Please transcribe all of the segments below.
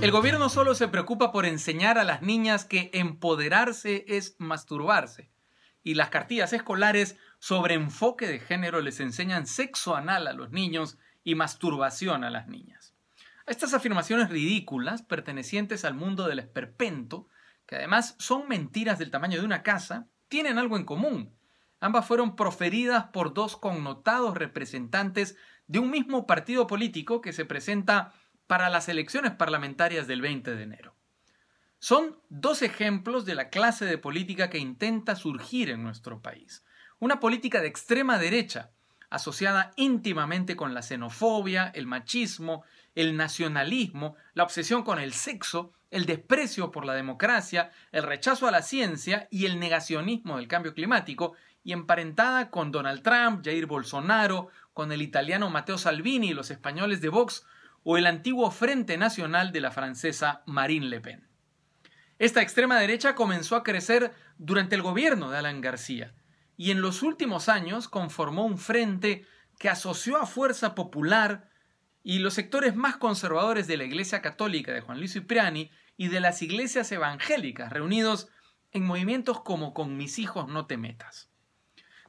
El gobierno solo se preocupa por enseñar a las niñas que empoderarse es masturbarse. Y las cartillas escolares sobre enfoque de género les enseñan sexo anal a los niños y masturbación a las niñas. Estas afirmaciones ridículas, pertenecientes al mundo del esperpento, que además son mentiras del tamaño de una casa, tienen algo en común. Ambas fueron proferidas por dos connotados representantes de un mismo partido político que se presenta para las elecciones parlamentarias del 20 de enero. Son dos ejemplos de la clase de política que intenta surgir en nuestro país. Una política de extrema derecha, asociada íntimamente con la xenofobia, el machismo, el nacionalismo, la obsesión con el sexo, el desprecio por la democracia, el rechazo a la ciencia y el negacionismo del cambio climático, y emparentada con Donald Trump, Jair Bolsonaro, con el italiano Matteo Salvini y los españoles de Vox, o el antiguo Frente Nacional de la francesa Marine Le Pen. Esta extrema derecha comenzó a crecer durante el gobierno de Alan García y en los últimos años conformó un frente que asoció a Fuerza Popular y los sectores más conservadores de la Iglesia Católica de Juan Luis Cipriani y de las iglesias evangélicas reunidos en movimientos como Con mis hijos no te metas.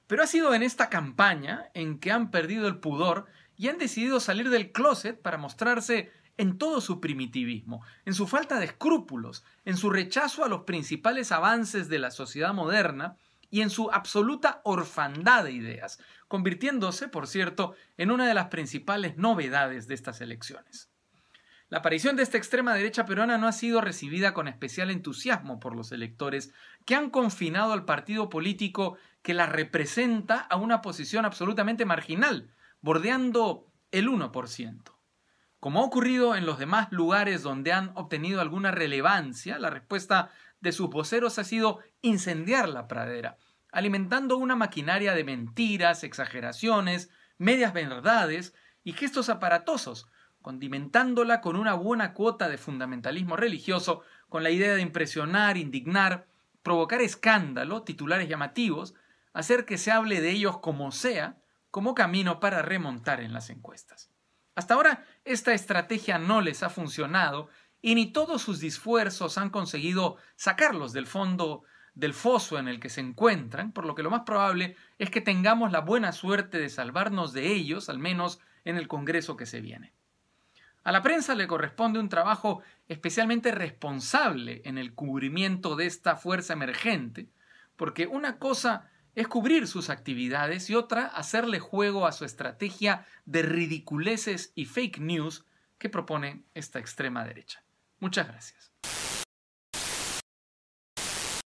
Pero ha sido en esta campaña en que han perdido el pudor y han decidido salir del closet para mostrarse en todo su primitivismo, en su falta de escrúpulos, en su rechazo a los principales avances de la sociedad moderna y en su absoluta orfandad de ideas, convirtiéndose, por cierto, en una de las principales novedades de estas elecciones. La aparición de esta extrema derecha peruana no ha sido recibida con especial entusiasmo por los electores, que han confinado al partido político que la representa a una posición absolutamente marginal, bordeando el 1%. Como ha ocurrido en los demás lugares donde han obtenido alguna relevancia, la respuesta de sus voceros ha sido incendiar la pradera, alimentando una maquinaria de mentiras, exageraciones, medias verdades y gestos aparatosos, condimentándola con una buena cuota de fundamentalismo religioso, con la idea de impresionar, indignar, provocar escándalo, titulares llamativos, hacer que se hable de ellos como sea, como camino para remontar en las encuestas. Hasta ahora, esta estrategia no les ha funcionado y ni todos sus esfuerzos han conseguido sacarlos del fondo del foso en el que se encuentran, por lo que lo más probable es que tengamos la buena suerte de salvarnos de ellos, al menos en el Congreso que se viene. A la prensa le corresponde un trabajo especialmente responsable en el cubrimiento de esta fuerza emergente, porque una cosa es cubrir sus actividades y otra hacerle juego a su estrategia de ridiculeces y fake news que propone esta extrema derecha. Muchas gracias.